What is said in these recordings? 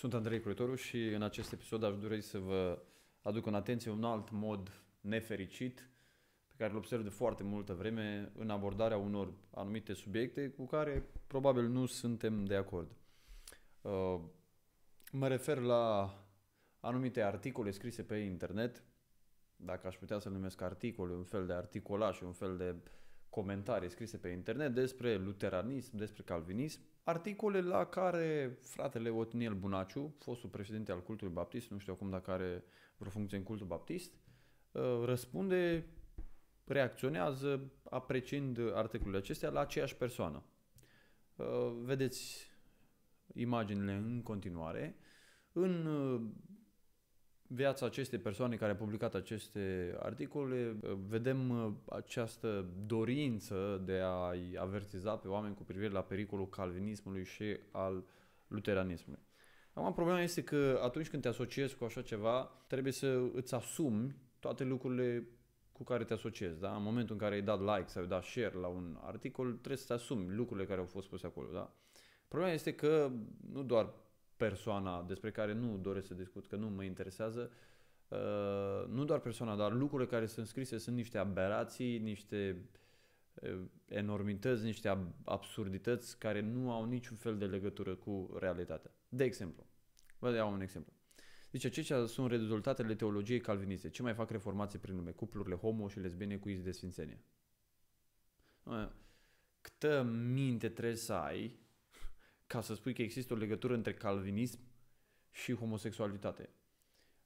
Sunt Andrei Croitoru și în acest episod aș dori să vă aduc în atenție un alt mod nefericit pe care îl observ de foarte multă vreme în abordarea unor anumite subiecte cu care probabil nu suntem de acord. Uh, mă refer la anumite articole scrise pe internet, dacă aș putea să numesc articole, un fel de articolaș, un fel de comentarii scrise pe internet despre luteranism, despre calvinism, articole la care fratele Otniel Bunaciu, fostul președinte al cultului baptist, nu știu acum dacă are vreo funcție în cultul baptist, ă, răspunde, reacționează apreciind articolele acestea la aceeași persoană. Ă, vedeți imaginile în continuare. În ă, viața acestei persoane care a publicat aceste articole, vedem uh, această dorință de a-i avertiza pe oameni cu privire la pericolul calvinismului și al luteranismului. Acum, problema este că atunci când te asociezi cu așa ceva, trebuie să îți asumi toate lucrurile cu care te asociezi, da? În momentul în care ai dat like sau ai dat share la un articol, trebuie să te asumi lucrurile care au fost puse acolo, da? Problema este că nu doar persoana despre care nu doresc să discut, că nu mă interesează, uh, nu doar persoana, dar lucrurile care sunt scrise sunt niște aberații, niște uh, enormități, niște absurdități care nu au niciun fel de legătură cu realitatea. De exemplu, vă dau un exemplu. Deci acestea sunt rezultatele teologiei calviniste. Ce mai fac reformații prin lume? Cuplurile homo și lesbiene cu izi de sfințenie. Câtă minte trebuie să ai ca să spui că există o legătură între calvinism și homosexualitate.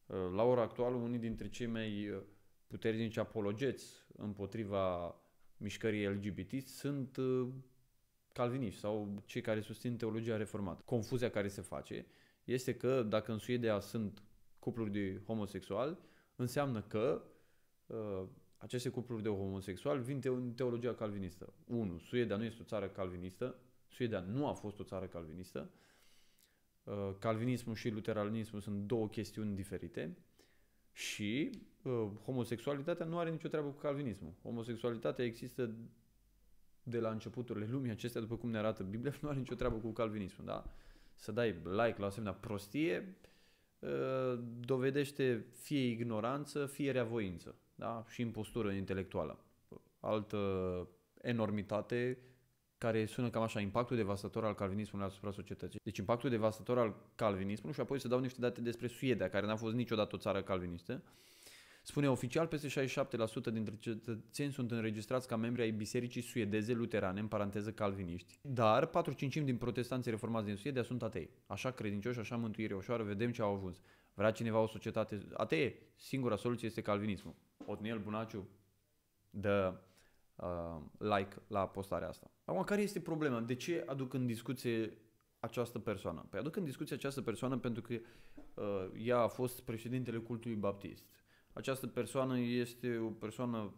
Uh, la ora actuală, unii dintre cei mai uh, puternici apologeți împotriva mișcării LGBT sunt uh, calviniști sau cei care susțin teologia reformată. Confuzia care se face este că dacă în Suedia sunt cupluri de homosexuali, înseamnă că uh, aceste cupluri de homosexuali vin de teologia calvinistă. 1. Suedia nu este o țară calvinistă, Suedia nu a fost o țară calvinistă. Uh, calvinismul și luteranismul sunt două chestiuni diferite și uh, homosexualitatea nu are nicio treabă cu calvinismul. Homosexualitatea există de la începuturile lumii acestea, după cum ne arată Biblia, nu are nicio treabă cu calvinismul, da? Să dai like la o asemenea prostie uh, dovedește fie ignoranță, fie reavoință, da? Și impostură intelectuală. Altă enormitate care sună cam așa, impactul devastator al calvinismului asupra societății. Deci impactul devastator al calvinismului și apoi să dau niște date despre Suedia, care n-a fost niciodată o țară calvinistă. Spune oficial, peste 67% dintre cetățeni sunt înregistrați ca membri ai bisericii suedeze luterane, în paranteză calviniști. Dar 4 5 din protestanții reformați din Suedia sunt atei. Așa credincioși, așa mântuire ușoară, vedem ce au ajuns. Vrea cineva o societate ateie? Singura soluție este calvinismul. Otniel Bunaciu, de uh, like la postarea asta. Acum, care este problema? De ce aduc în discuție această persoană? Păi aduc în discuție această persoană pentru că uh, ea a fost președintele cultului baptist. Această persoană este o persoană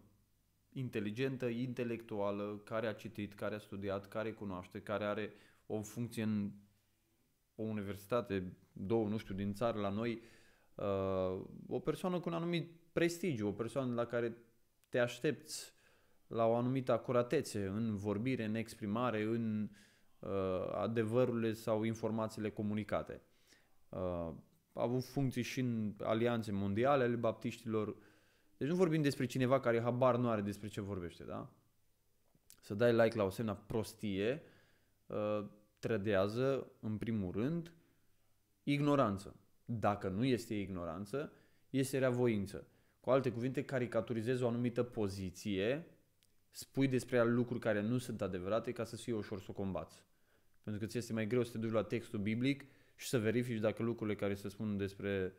inteligentă, intelectuală, care a citit, care a studiat, care cunoaște, care are o funcție în o universitate, două, nu știu, din țară la noi, uh, o persoană cu un anumit prestigiu, o persoană la care te aștepți la o anumită acuratețe în vorbire, în exprimare, în uh, adevărurile sau informațiile comunicate. Uh, a avut funcții și în alianțe mondiale ale baptiștilor. Deci nu vorbim despre cineva care habar nu are despre ce vorbește, da? Să dai like la o semna prostie uh, trădează, în primul rând, ignoranță. Dacă nu este ignoranță, este voință. Cu alte cuvinte, caricaturizezi o anumită poziție spui despre lucruri care nu sunt adevărate ca să fie ușor să o combați. Pentru că ți este mai greu să te duci la textul biblic și să verifici dacă lucrurile care se spun despre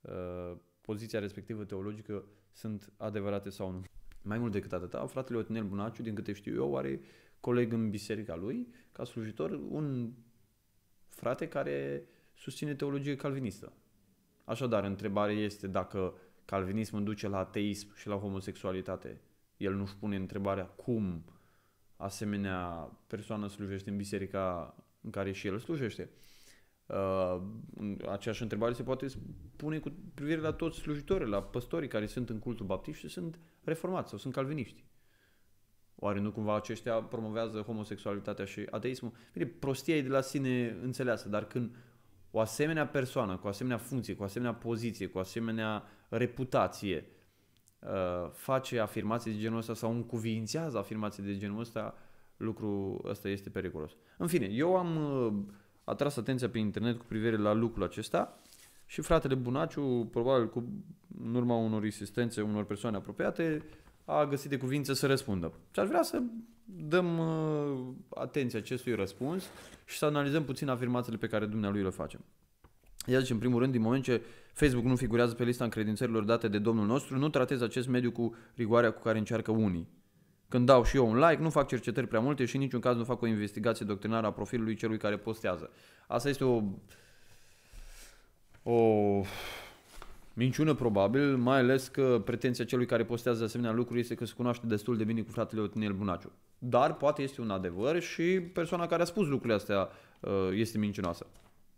uh, poziția respectivă teologică sunt adevărate sau nu. Mai mult decât atât, fratele Otinel Bunaciu, din câte știu eu, are coleg în biserica lui, ca slujitor, un frate care susține teologie calvinistă. Așadar, întrebarea este dacă calvinismul duce la ateism și la homosexualitate el nu își pune întrebarea cum asemenea persoană slujește în biserica în care și el slujește. Uh, aceeași întrebare se poate pune cu privire la toți slujitorii, la păstorii care sunt în cultul baptist și sunt reformați sau sunt calviniști. Oare nu cumva aceștia promovează homosexualitatea și ateismul? Bine, prostia e de la sine înțeleasă, dar când o asemenea persoană, cu o asemenea funcție, cu o asemenea poziție, cu o asemenea reputație, Uh, face afirmații de genul ăsta sau încuvințează afirmații de genul ăsta, lucrul ăsta este periculos. În fine, eu am uh, atras atenția pe internet cu privire la lucrul acesta și fratele Bunaciu, probabil cu, în urma unor insistențe, unor persoane apropiate, a găsit de cuvință să răspundă. Și aș vrea să dăm uh, atenție acestui răspuns și să analizăm puțin afirmațiile pe care dumnealui le facem. Ea zice, în primul rând, din moment ce Facebook nu figurează pe lista încredințărilor date de domnul nostru, nu tratez acest mediu cu rigoarea cu care încearcă unii. Când dau și eu un like, nu fac cercetări prea multe și în niciun caz nu fac o investigație doctrinară a profilului celui care postează. Asta este o... o minciună probabil, mai ales că pretenția celui care postează asemenea lucruri este că se cunoaște destul de bine cu fratele Otiniel Bunaciu. Dar poate este un adevăr și persoana care a spus lucrurile astea uh, este mincinoasă.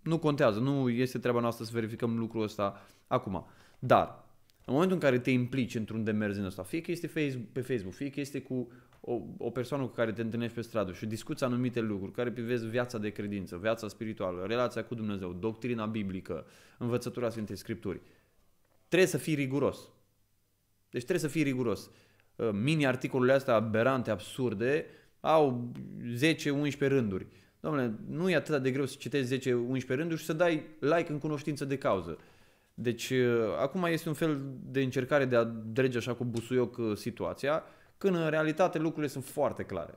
Nu contează, nu este treaba noastră să verificăm lucrul ăsta acum. Dar, în momentul în care te implici într-un demers din ăsta, fie că este pe Facebook, fie că este cu o, o persoană cu care te întâlnești pe stradă și discuți anumite lucruri care privezi viața de credință, viața spirituală, relația cu Dumnezeu, doctrina biblică, învățătura Sfintei Scripturi, trebuie să fii riguros. Deci trebuie să fii riguros. Uh, mini-articolele astea aberante, absurde, au 10-11 rânduri. Domnule, nu e atât de greu să citești 10-11 rânduri și să dai like în cunoștință de cauză. Deci, uh, acum este un fel de încercare de a drege așa cu busuioc uh, situația, când în realitate lucrurile sunt foarte clare.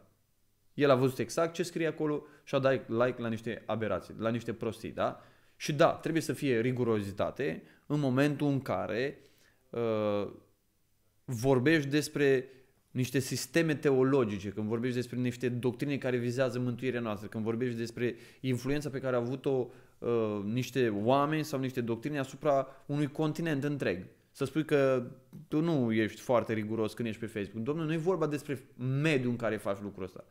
El a văzut exact ce scrie acolo și a dat like la niște aberații, la niște prostii, da? Și da, trebuie să fie rigurozitate în momentul în care uh, vorbești despre niște sisteme teologice, când vorbești despre niște doctrine care vizează mântuirea noastră, când vorbești despre influența pe care a avut-o uh, niște oameni sau niște doctrine asupra unui continent întreg. Să spui că tu nu ești foarte riguros când ești pe Facebook. domnule nu e vorba despre mediul în care faci lucrul ăsta,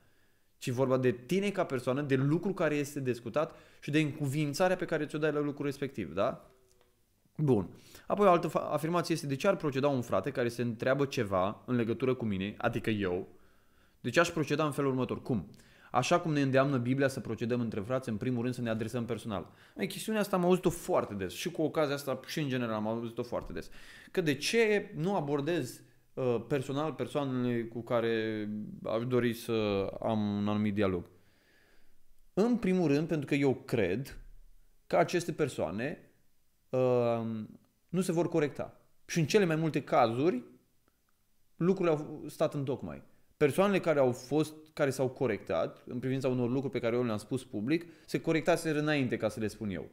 ci vorba de tine ca persoană, de lucru care este discutat și de încuvințarea pe care ți-o dai la lucrul respectiv, da? Bun. Apoi o altă afirmație este de ce ar proceda un frate care se întreabă ceva în legătură cu mine, adică eu, de ce aș proceda în felul următor? Cum? Așa cum ne îndeamnă Biblia să procedăm între frați, în primul rând să ne adresăm personal. Ei, chestiunea asta am auzit-o foarte des și cu ocazia asta și în general am auzit-o foarte des. Că de ce nu abordez uh, personal persoanele cu care aș dori să am un anumit dialog? În primul rând pentru că eu cred că aceste persoane Ehm, nu se vor corecta. Și în cele mai multe cazuri, lucrurile au stat în tocmai. Persoanele care au fost, care s-au corectat în privința unor lucruri pe care eu le-am spus public, se corectaseră înainte ca să le spun eu.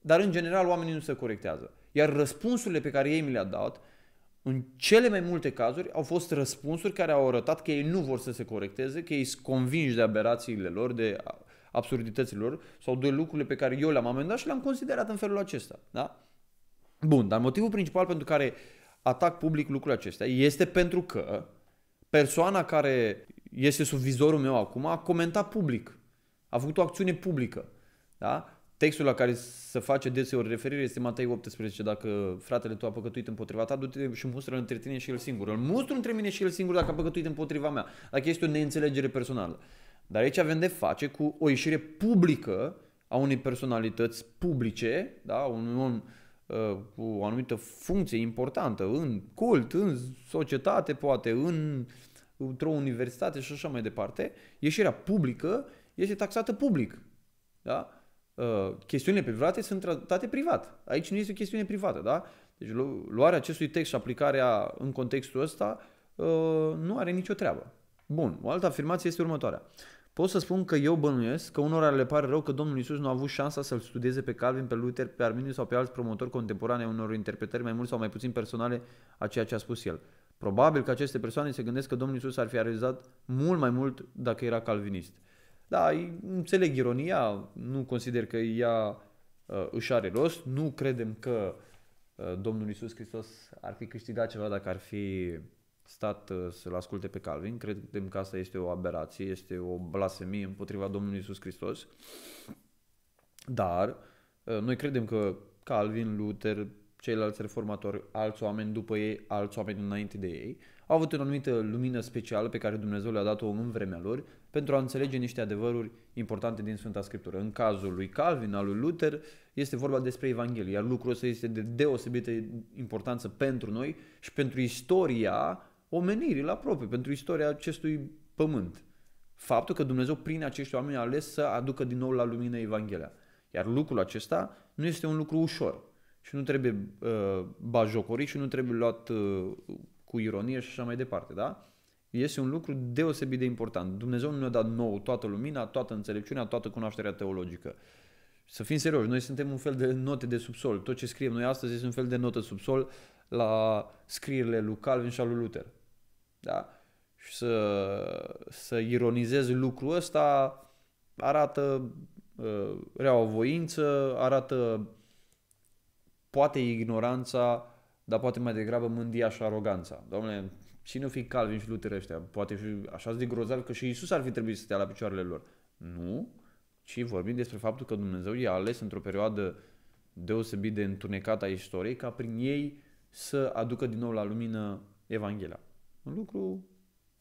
Dar în general oamenii nu se corectează. Iar răspunsurile pe care ei mi le-au dat, în cele mai multe cazuri, au fost răspunsuri care au arătat că ei nu vor să se corecteze, că ei sunt convinși de aberațiile lor, de absurdităților sau de lucrurile pe care eu le-am amendat și le-am considerat în felul acesta. Da? Bun, dar motivul principal pentru care atac public lucrurile acestea este pentru că persoana care este sub vizorul meu acum a comentat public. A făcut o acțiune publică. Da? Textul la care se face deseori referire este Matei 18. Dacă fratele tău a păcătuit împotriva ta, du-te și mustră între tine și el singur. Îl mustru între mine și el singur dacă a păcătuit împotriva mea. Dacă este o neînțelegere personală. Dar aici avem de face cu o ieșire publică a unei personalități publice, da? un om uh, cu o anumită funcție importantă în cult, în societate, poate, în, într-o universitate și așa mai departe, ieșirea publică este taxată public. Da? Uh, chestiunile private sunt tratate privat. Aici nu este o chestiune privată, da? Deci lu- luarea acestui text și aplicarea în contextul ăsta uh, nu are nicio treabă. Bun, o altă afirmație este următoarea. Pot să spun că eu bănuiesc că unora le pare rău că Domnul Isus nu a avut șansa să-l studieze pe Calvin, pe Luther, pe Arminiu sau pe alți promotori contemporane unor interpretări mai mult sau mai puțin personale a ceea ce a spus el. Probabil că aceste persoane se gândesc că Domnul Isus ar fi realizat mult mai mult dacă era calvinist. Da, înțeleg ironia, nu consider că ea uh, își are rost, nu credem că uh, Domnul Isus Hristos ar fi câștigat ceva dacă ar fi stat uh, să-l asculte pe Calvin. Credem că asta este o aberație, este o blasfemie împotriva Domnului Isus Hristos. Dar uh, noi credem că Calvin, Luther, ceilalți reformatori, alți oameni după ei, alți oameni înainte de ei, au avut o anumită lumină specială pe care Dumnezeu le-a dat-o în vremea lor pentru a înțelege niște adevăruri importante din Sfânta Scriptură. În cazul lui Calvin, al lui Luther, este vorba despre Evanghelie, iar lucrul ăsta este de deosebită importanță pentru noi și pentru istoria omenirii la propriu, pentru istoria acestui pământ. Faptul că Dumnezeu prin acești oameni a ales să aducă din nou la lumină Evanghelia. Iar lucrul acesta nu este un lucru ușor și nu trebuie uh, bajocorit și nu trebuie luat uh, cu ironie și așa mai departe, da? Este un lucru deosebit de important. Dumnezeu nu ne-a dat nou toată lumina, toată înțelepciunea, toată cunoașterea teologică. Să fim serioși, noi suntem un fel de note de subsol. Tot ce scriem noi astăzi este un fel de notă subsol la scrierile lui Calvin și al lui Luther. Da? Și să, să ironizez lucrul ăsta arată uh, ă, reaua voință, arată poate ignoranța, dar poate mai degrabă mândia și aroganța. Domnule, și nu fi Calvin și Luther ăștia? Poate și așa de grozav că și Isus ar fi trebuit să stea la picioarele lor. Nu, ci vorbim despre faptul că Dumnezeu i-a ales într-o perioadă deosebit de întunecată a istoriei ca prin ei să aducă din nou la lumină Evanghelia. Un lucru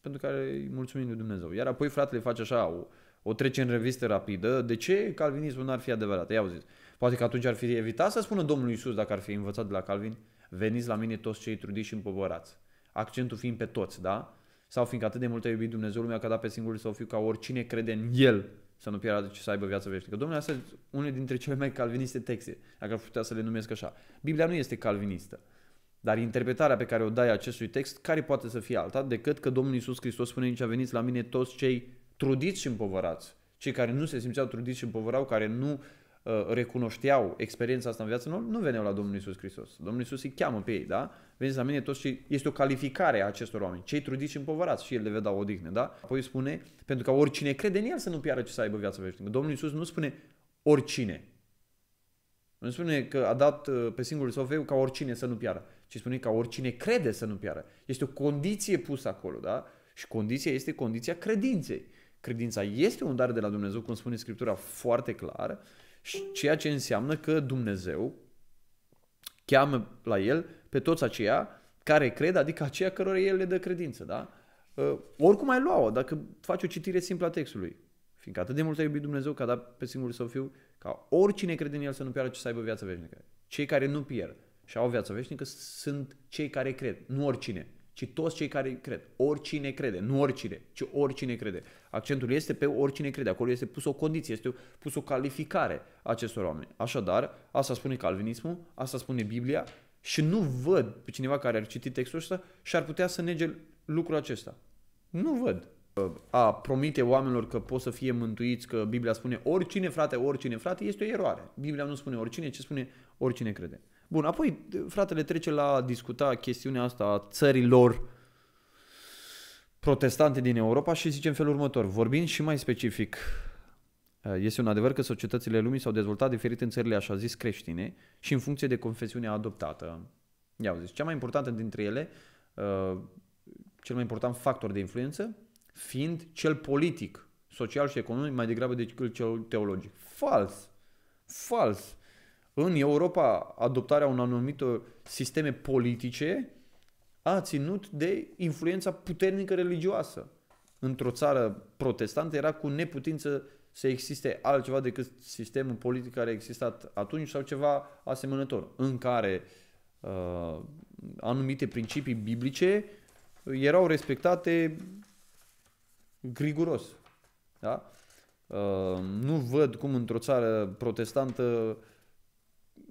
pentru care îi mulțumim lui Dumnezeu. Iar apoi fratele face așa, o, o trece în revistă rapidă. De ce calvinismul n-ar fi adevărat? Ia auziți. Poate că atunci ar fi evitat să spună Domnul Iisus dacă ar fi învățat de la Calvin, veniți la mine toți cei trudiți și împovărați. Accentul fiind pe toți, da? Sau fiindcă atât de mult a iubit Dumnezeu lumea că a dat pe singurul o fiu ca oricine crede în el să nu pierdă ce să aibă viață veșnică. Domnule, astea unele dintre cele mai calviniste texte, dacă ar putea să le numesc așa. Biblia nu este calvinistă. Dar interpretarea pe care o dai acestui text, care poate să fie alta decât că Domnul Iisus Hristos spune aici, veniți la mine toți cei trudiți și împovărați. Cei care nu se simțeau trudiți și împovărau, care nu uh, recunoșteau experiența asta în viață, nu, nu veneau la Domnul Iisus Hristos. Domnul Iisus îi cheamă pe ei, da? Veniți la mine toți și Este o calificare a acestor oameni. Cei trudiți și împovărați și el le vedea o odihnă, da? Apoi spune, pentru că oricine crede în el să nu piară ce să aibă viață veșnică. Domnul Iisus nu spune oricine. Nu spune că a dat uh, pe singurul său veu ca oricine să nu piară ci spune ca oricine crede să nu piară. Este o condiție pusă acolo, da? Și condiția este condiția credinței. Credința este un dar de la Dumnezeu, cum spune Scriptura foarte clar, și ceea ce înseamnă că Dumnezeu cheamă la el pe toți aceia care cred, adică aceia cărora el le dă credință, da? Ă, oricum ai lua-o, dacă faci o citire simplă a textului. Fiindcă atât de mult a iubit Dumnezeu că a dat pe singurul său fiu ca oricine crede în el să nu piară, ci să aibă viața veșnică. Cei care nu pierd și au viața veșnică sunt cei care cred, nu oricine, ci toți cei care cred. Oricine crede, nu oricine, ci oricine crede. Accentul este pe oricine crede, acolo este pus o condiție, este pus o calificare acestor oameni. Așadar, asta spune calvinismul, asta spune Biblia și nu văd pe cineva care ar citi textul ăsta și ar putea să nege lucrul acesta. Nu văd. A promite oamenilor că pot să fie mântuiți, că Biblia spune oricine frate, oricine frate, este o eroare. Biblia nu spune oricine, ci spune oricine crede. Bun, apoi fratele trece la a discuta chestiunea asta a țărilor protestante din Europa și zice în felul următor, vorbind și mai specific, eh, este un adevăr că societățile lumii s-au dezvoltat diferit în țările așa zis creștine și în funcție de confesiunea adoptată. Ia zis. cea mai importantă dintre ele, eh, cel mai important factor de influență, fiind cel politic, social și economic mai degrabă decât cel teologic. Fals! Fals! În Europa, adoptarea unor anumite sisteme politice a ținut de influența puternică religioasă. Într-o țară protestantă era cu neputință să existe altceva decât sistemul politic care a existat atunci sau ceva asemănător, în care uh, anumite principii biblice erau respectate griguros. Da? Uh, nu văd cum într-o țară protestantă uh,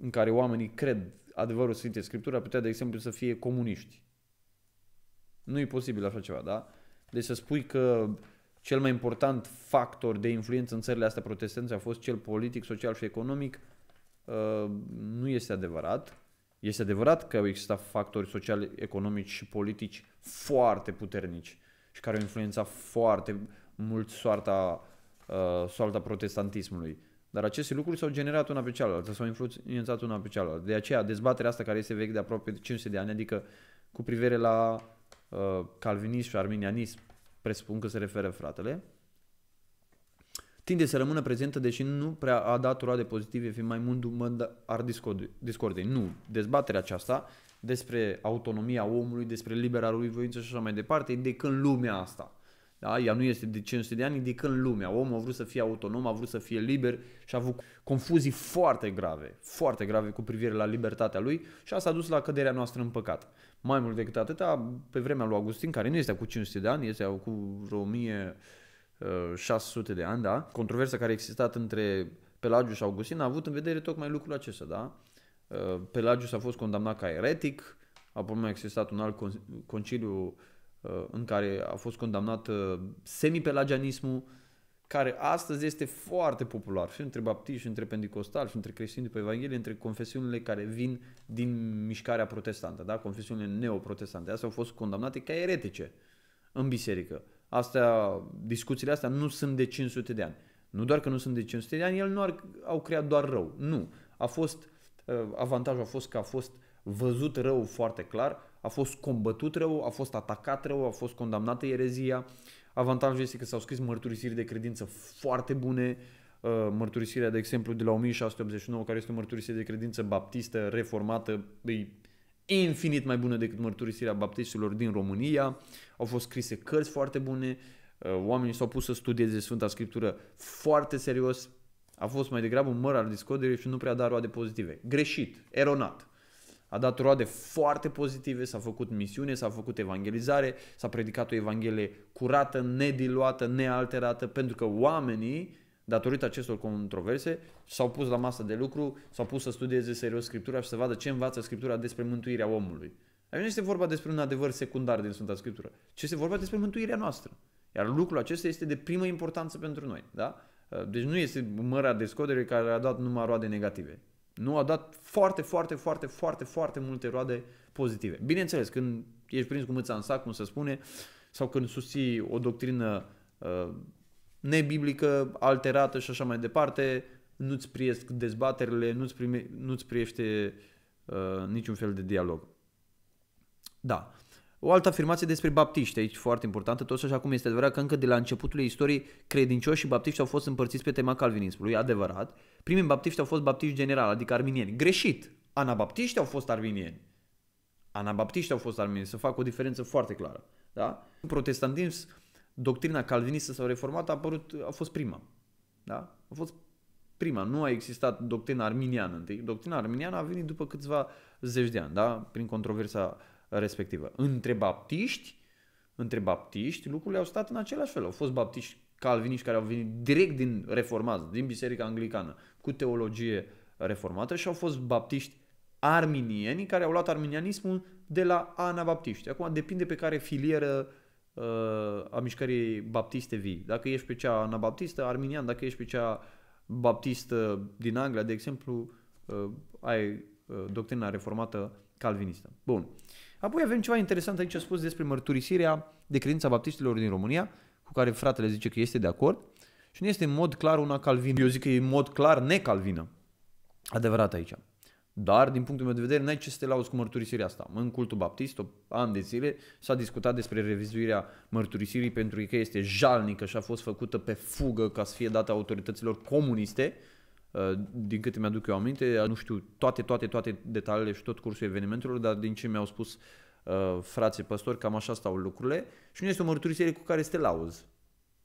în care oamenii cred adevărul Sfintei Scriptură ar putea, de exemplu, să fie comuniști. Nu e posibil așa ceva, da? Deci să spui că cel mai important factor de influență în țările astea protestante a fost cel politic, social și economic, ă, nu este adevărat. Este adevărat că au existat factori sociali, economici și politici foarte puternici și care au influențat foarte mult soarta, ă, soarta protestantismului. Dar aceste lucruri s-au generat una pe cealaltă, s-au influențat una pe cealaltă. De aceea, dezbaterea asta care este veche de aproape 500 de ani, adică cu privire la uh, calvinism și arminianism, presupun că se referă fratele, tinde să rămână prezentă, deși nu prea a dat roade pozitive, fiind mai mult ar discordei. Nu, dezbaterea aceasta despre autonomia omului, despre libera lui voință și așa mai departe, de când lumea asta da? ea nu este de 500 de ani, când lumea. Omul a vrut să fie autonom, a vrut să fie liber și a avut confuzii foarte grave, foarte grave cu privire la libertatea lui și asta a dus la căderea noastră în păcat. Mai mult decât atâta, pe vremea lui Augustin, care nu este cu 500 de ani, este cu vreo 1600 uh, de ani, da? controversa care a existat între Pelagiu și Augustin a avut în vedere tocmai lucrul acesta. Da? Uh, Pelagiu s a fost condamnat ca eretic, apoi mai a existat un alt conciliu Uh, în care a fost condamnat uh, semipelagianismul, care astăzi este foarte popular și între baptiști, și între pentecostali, și între creștini după Evanghelie, între confesiunile care vin din mișcarea protestantă, da? confesiunile neoprotestante. Astea au fost condamnate ca eretice în biserică. Astea, discuțiile astea nu sunt de 500 de ani. Nu doar că nu sunt de 500 de ani, el nu ar, au creat doar rău. Nu. A fost, uh, avantajul a fost că a fost văzut rău foarte clar, a fost combătut rău, a fost atacat rău, a fost condamnată erezia. Avantajul este că s-au scris mărturisiri de credință foarte bune, uh, mărturisirea, de exemplu, de la 1689, care este o mărturisire de credință baptistă, reformată, e infinit mai bună decât mărturisirea baptistilor din România. Au fost scrise cărți foarte bune, uh, oamenii s-au pus să studieze Sfânta Scriptură foarte serios. A fost mai degrabă un măr al discoderii și nu prea dar roade pozitive. Greșit, eronat a dat roade foarte pozitive, s-a făcut misiune, s-a făcut evangelizare, s-a predicat o evanghelie curată, nediluată, nealterată, pentru că oamenii, datorită acestor controverse, s-au pus la masă de lucru, s-au pus să studieze serios Scriptura și să vadă ce învață Scriptura despre mântuirea omului. Aici nu este vorba despre un adevăr secundar din Sfânta Scriptură, ci este vorba despre mântuirea noastră. Iar lucrul acesta este de primă importanță pentru noi. Da? Deci nu este mărea descoderei care a dat numai roade negative. Nu a dat foarte, foarte, foarte, foarte, foarte multe roade pozitive. Bineînțeles, când ești prins cu mâța în sac, cum se spune, sau când susții o doctrină uh, nebiblică, alterată și așa mai departe, nu-ți priesc dezbaterile, nu-ți, prime, nu-ți priește uh, niciun fel de dialog. Da. O altă afirmație despre baptiști, aici foarte importantă, tot așa cum este adevărat că încă de la începutul istoriei credincioși și baptiști au fost împărțiți pe tema calvinismului, adevărat. Primii baptiști au fost baptiști general, adică arminieni. Greșit! Anabaptiști au fost arminieni. Anabaptiști au fost arminieni, să fac o diferență foarte clară. Da? Protestantism, doctrina calvinistă sau reformată a, apărut, a fost prima. Da? A fost prima, nu a existat doctrina arminiană întâi. Doctrina arminiană a venit după câțiva zeci de ani, da? prin controversa respectivă. Între baptiști, între baptiști, lucrurile au stat în același fel. Au fost baptiști calviniști care au venit direct din reformați, din biserica anglicană, cu teologie reformată și au fost baptiști arminieni care au luat arminianismul de la anabaptiști. Acum depinde pe care filieră uh, a mișcării baptiste vii. Dacă ești pe cea anabaptistă, arminian, dacă ești pe cea baptistă din Anglia, de exemplu, uh, ai uh, doctrina reformată calvinistă. Bun. Uh, Apoi avem ceva interesant aici spus despre mărturisirea de credința baptiștilor din România, cu care fratele zice că este de acord, și nu este în mod clar una calvină. Eu zic că e în mod clar necalvină. Adevărat aici. Dar, din punctul meu de vedere, n-ai ce să te lauzi cu mărturisirea asta. În cultul baptist, o an de zile, s-a discutat despre revizuirea mărturisirii pentru că este jalnică și a fost făcută pe fugă ca să fie dată autorităților comuniste, Uh, din câte mi-aduc eu aminte, uh, nu știu toate, toate, toate detaliile și tot cursul evenimentelor, dar din ce mi-au spus uh, frații păstori, cam așa stau lucrurile. Și nu este o mărturisire cu care este te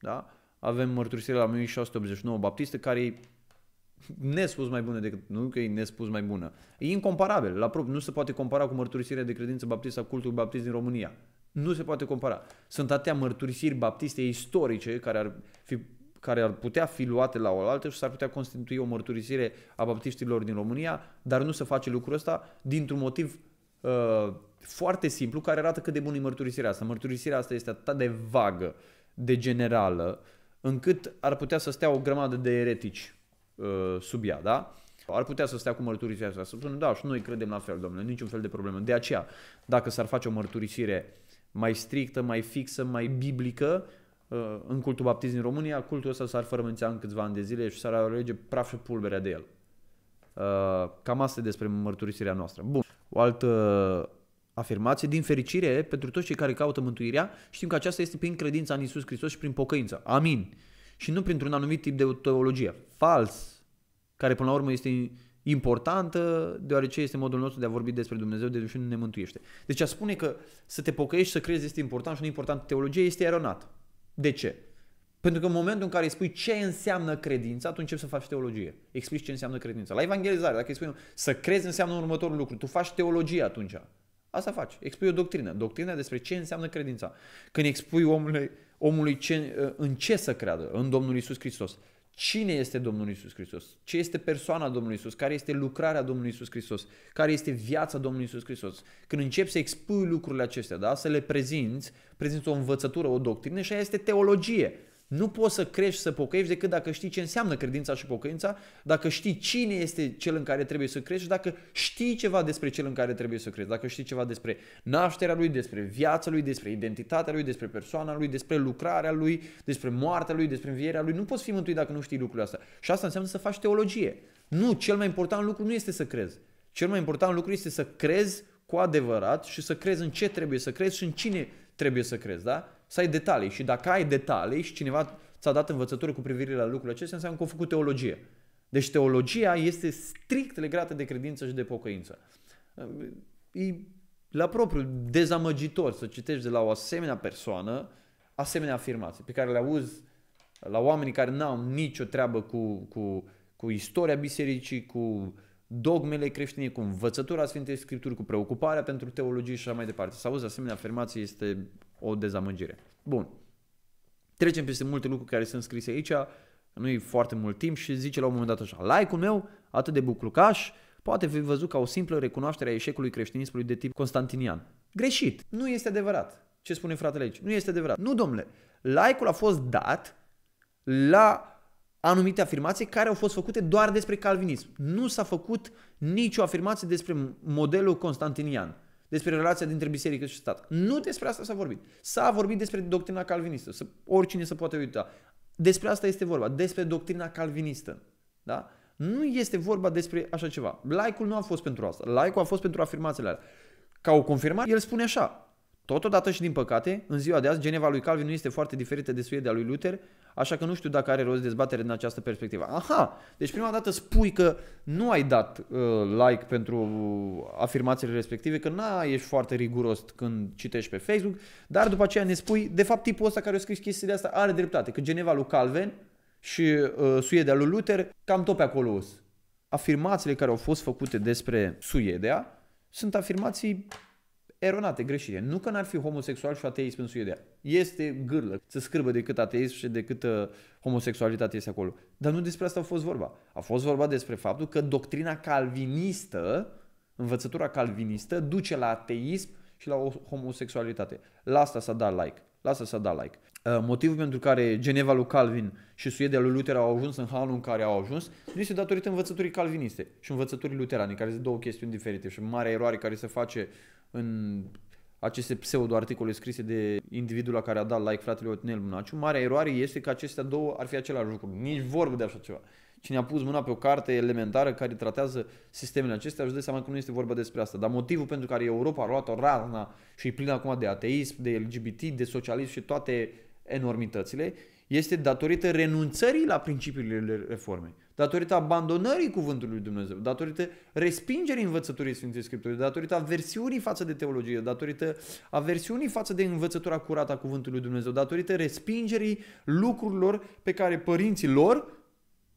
Da? Avem mărturisirea la 1689 baptistă, care e nespus mai bună decât, nu că e nespus mai bună, e incomparabil, la propriu, nu se poate compara cu mărturisirea de credință baptistă a cultului baptist din România. Nu se poate compara. Sunt atâtea mărturisiri baptiste istorice care ar fi care ar putea fi luate la oaltă și s-ar putea constitui o mărturisire a baptiștilor din România, dar nu se face lucrul ăsta dintr-un motiv uh, foarte simplu care arată cât de bună e mărturisirea asta. Mărturisirea asta este atât de vagă, de generală, încât ar putea să stea o grămadă de eretici uh, sub ea, da? Ar putea să stea cu mărturisirea asta, să spună, da, și noi credem la fel, domnule, niciun fel de problemă. De aceea, dacă s-ar face o mărturisire mai strictă, mai fixă, mai biblică, Uh, în cultul baptist din România, cultul ăsta s-ar fărămânțea în câțiva ani de zile și s-ar alege praf și pulberea de el. Uh, cam asta e despre mărturisirea noastră. Bun. O altă afirmație. Din fericire, pentru toți cei care caută mântuirea, știm că aceasta este prin credința în Isus Hristos și prin pocăință. Amin. Și nu printr-un anumit tip de teologie. Fals. Care până la urmă este importantă, deoarece este modul nostru de a vorbi despre Dumnezeu, de nu ne mântuiește. Deci a spune că să te pocăiești, să crezi este important și nu important teologie este eronat. De ce? Pentru că în momentul în care îi spui ce înseamnă credința, tu începi să faci teologie. Explici ce înseamnă credința. La evangelizare, dacă îi spui să crezi înseamnă următorul lucru, tu faci teologie atunci. Asta faci. Expui o doctrină. Doctrina despre ce înseamnă credința. Când expui omului, omului ce, în ce să creadă, în Domnul Isus Hristos. Cine este Domnul Isus Hristos? Ce este persoana Domnului Isus? Care este lucrarea Domnului Isus Hristos? Care este viața Domnului Isus Hristos? Când începi să expui lucrurile acestea, da? să le prezinți, prezinți o învățătură, o doctrină și aia este teologie. Nu poți să crești, să pocăiești decât dacă știi ce înseamnă credința și pocăința, dacă știi cine este cel în care trebuie să crești și dacă știi ceva despre cel în care trebuie să crești, dacă știi ceva despre nașterea lui, despre viața lui, despre identitatea lui, despre persoana lui, despre lucrarea lui, despre moartea lui, despre învierea lui. Nu poți fi mântuit dacă nu știi lucrurile astea. Și asta înseamnă să faci teologie. Nu, cel mai important lucru nu este să crezi. Cel mai important lucru este să crezi cu adevărat și să crezi în ce trebuie să crezi și în cine trebuie să crezi, da? Să ai detalii și dacă ai detalii și cineva ți-a dat învățătură cu privire la lucrurile acestea, înseamnă că a făcut teologie. Deci teologia este strict legată de credință și de pocăință. E la propriu dezamăgitor să citești de la o asemenea persoană asemenea afirmații pe care le auzi la oamenii care nu au nicio treabă cu, cu, cu istoria bisericii, cu dogmele creștine, cu învățătura Sfintei Scripturi, cu preocuparea pentru teologie și așa mai departe. Să auzi asemenea afirmații este o dezamăgire. Bun. Trecem peste multe lucruri care sunt scrise aici, nu-i foarte mult timp și zice la un moment dat așa, like-ul meu, atât de buclucaș, poate fi văzut ca o simplă recunoaștere a eșecului creștinismului de tip constantinian. Greșit! Nu este adevărat ce spune fratele aici. Nu este adevărat. Nu, domnule, like-ul a fost dat la anumite afirmații care au fost făcute doar despre calvinism. Nu s-a făcut nicio afirmație despre modelul constantinian despre relația dintre biserică și stat. Nu despre asta s-a vorbit. S-a vorbit despre doctrina calvinistă. Să, oricine se poate uita. Despre asta este vorba, despre doctrina calvinistă. Da? Nu este vorba despre așa ceva. Laicul nu a fost pentru asta. Laicul a fost pentru afirmațiile alea. Ca o confirmare, el spune așa, Totodată și din păcate, în ziua de azi, Geneva lui Calvin nu este foarte diferită de Suedia lui Luther, așa că nu știu dacă are rost dezbatere din această perspectivă. Aha, deci prima dată spui că nu ai dat uh, like pentru afirmațiile respective, că na, ești foarte riguros când citești pe Facebook, dar după aceea ne spui, de fapt tipul ăsta care a scris de asta are dreptate, că Geneva lui Calvin și uh, Suedia lui Luther cam tot pe acolo Afirmațiile care au fost făcute despre Suedia sunt afirmații eronate, greșite. Nu că n-ar fi homosexual și ateist pentru Suedia. Este gârlă. să scârbă cât ateism și de cât uh, homosexualitate este acolo. Dar nu despre asta a fost vorba. A fost vorba despre faptul că doctrina calvinistă, învățătura calvinistă, duce la ateism și la o homosexualitate. La asta s-a dat like. La asta s-a dat like. Uh, motivul pentru care Geneva lui Calvin și Suedia lui Luther au ajuns în halul în care au ajuns nu este datorită învățăturii calviniste și învățăturii luterane, care sunt două chestiuni diferite și marea eroare care se face în aceste pseudo-articole scrise de individul la care a dat like fratele Otinel Mânaciu, marea eroare este că acestea două ar fi același lucru. Nici vorbă de așa ceva. Cine a pus mâna pe o carte elementară care tratează sistemele acestea, își dă seama că nu este vorba despre asta. Dar motivul pentru care Europa a luat-o razna și e plină acum de ateism, de LGBT, de socialism și toate enormitățile, este datorită renunțării la principiile reformei, datorită abandonării cuvântului lui Dumnezeu, datorită respingerii învățăturii Sfintei Scripturi, datorită aversiunii față de teologie, datorită aversiunii față de învățătura curată a cuvântului lui Dumnezeu, datorită respingerii lucrurilor pe care părinții lor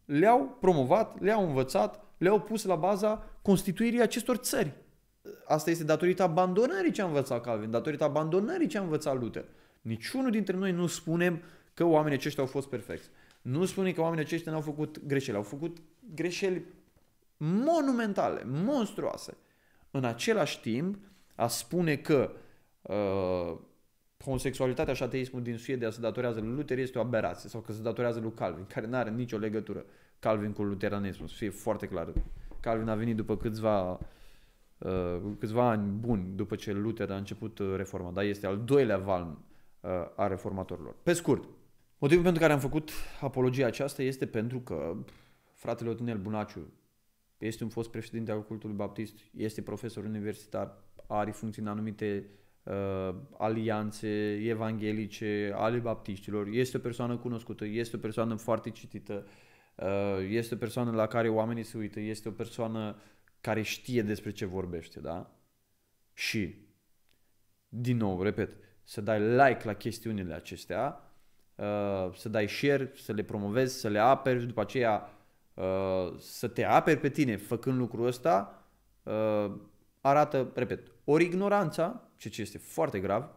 le-au promovat, le-au învățat, le-au pus la baza constituirii acestor țări. Asta este datorită abandonării ce a învățat Calvin, datorită abandonării ce a învățat Luther. Niciunul dintre noi nu spunem că oamenii aceștia au fost perfecți. Nu spune că oamenii aceștia n-au făcut greșeli, au făcut greșeli monumentale, monstruoase. În același timp, a spune că uh, homosexualitatea și ateismul din Suedia se datorează lui Luther este o aberație sau că se datorează lui Calvin, care nu are nicio legătură Calvin cu luteranismul, să fie foarte clar. Calvin a venit după câțiva uh, câțiva ani buni după ce Luther a început uh, reforma, dar este al doilea val uh, a reformatorilor. Pe scurt, Motivul pentru care am făcut apologia aceasta este pentru că fratele Otinel Bunaciu este un fost președinte al cultului baptist, este profesor universitar, are funcții în anumite uh, alianțe evanghelice ale baptiștilor, este o persoană cunoscută, este o persoană foarte citită, uh, este o persoană la care oamenii se uită, este o persoană care știe despre ce vorbește, da? Și, din nou, repet, să dai like la chestiunile acestea, Uh, să dai share, să le promovezi, să le aperi și după aceea uh, să te aperi pe tine făcând lucrul ăsta, uh, arată, repet, ori ignoranța, ceea ce este foarte grav,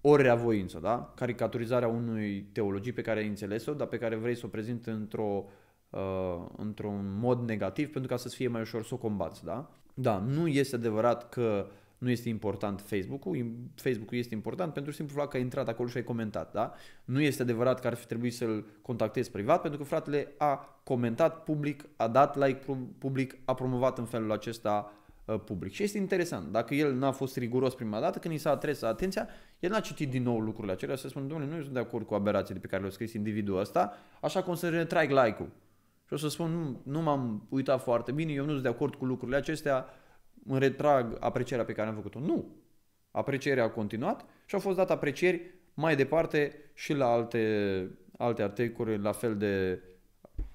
ori reavoință, da? Caricaturizarea unui teologii pe care ai înțeles-o, dar pe care vrei să o prezint într-o, uh, într-un mod negativ pentru ca să-ți fie mai ușor să o combați, da? Da, nu este adevărat că uh, nu este important Facebook-ul, Facebook-ul este important pentru simplu fapt că ai intrat acolo și ai comentat, da? Nu este adevărat că ar fi trebuit să-l contactezi privat pentru că fratele a comentat public, a dat like public, a promovat în felul acesta uh, public. Și este interesant, dacă el n-a fost riguros prima dată, când i s-a adresat atenția, el n-a citit din nou lucrurile acelea, să spun, domnule, nu sunt de acord cu aberațiile pe care le-a scris individul ăsta, așa că o să retrag like-ul. Și o să spun, nu, nu m-am uitat foarte bine, eu nu sunt de acord cu lucrurile acestea, îmi retrag aprecierea pe care am făcut-o. Nu! Aprecierea a continuat și au fost dat aprecieri mai departe și la alte, alte articole la fel de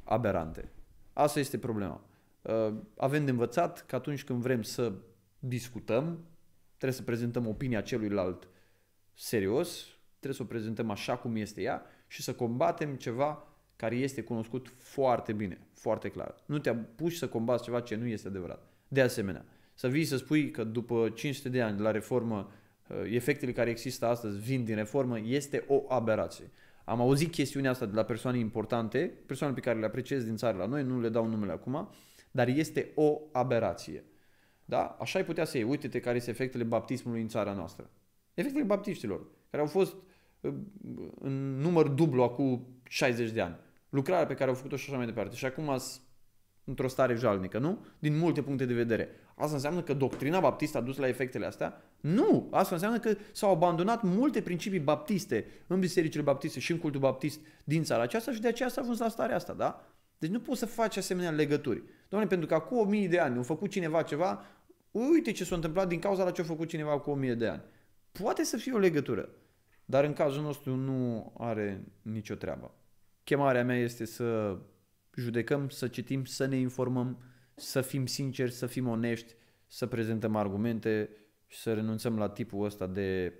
aberante. Asta este problema. Uh, avem de învățat că atunci când vrem să discutăm, trebuie să prezentăm opinia celuilalt serios, trebuie să o prezentăm așa cum este ea și să combatem ceva care este cunoscut foarte bine, foarte clar. Nu te apuci să combați ceva ce nu este adevărat. De asemenea, să vii să spui că după 500 de ani de la reformă, uh, efectele care există astăzi vin din reformă, este o aberație. Am auzit chestiunea asta de la persoane importante, persoane pe care le apreciez din țară la noi, nu le dau numele acum, dar este o aberație. Da? Așa ai putea să iei. Uite-te care sunt efectele baptismului în țara noastră. Efectele baptiștilor, care au fost uh, în număr dublu acum 60 de ani. Lucrarea pe care au făcut-o și așa mai departe. Și acum într-o stare jalnică, nu? Din multe puncte de vedere. Asta înseamnă că doctrina baptistă a dus la efectele astea? Nu! Asta înseamnă că s-au abandonat multe principii baptiste în bisericile baptiste și în cultul baptist din țara aceasta și de aceea s-a ajuns la starea asta, da? Deci nu poți să faci asemenea legături. Doamne, pentru că acum o mie de ani a făcut cineva ceva, uite ce s-a întâmplat din cauza la ce a făcut cineva cu o mie de ani. Poate să fie o legătură, dar în cazul nostru nu are nicio treabă. Chemarea mea este să judecăm, să citim, să ne informăm, să fim sinceri, să fim onești, să prezentăm argumente și să renunțăm la tipul ăsta de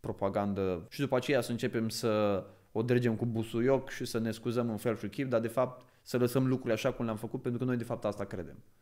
propagandă și după aceea să începem să o dregem cu busuioc și să ne scuzăm în fel și chip, dar de fapt să lăsăm lucrurile așa cum le-am făcut, pentru că noi de fapt asta credem.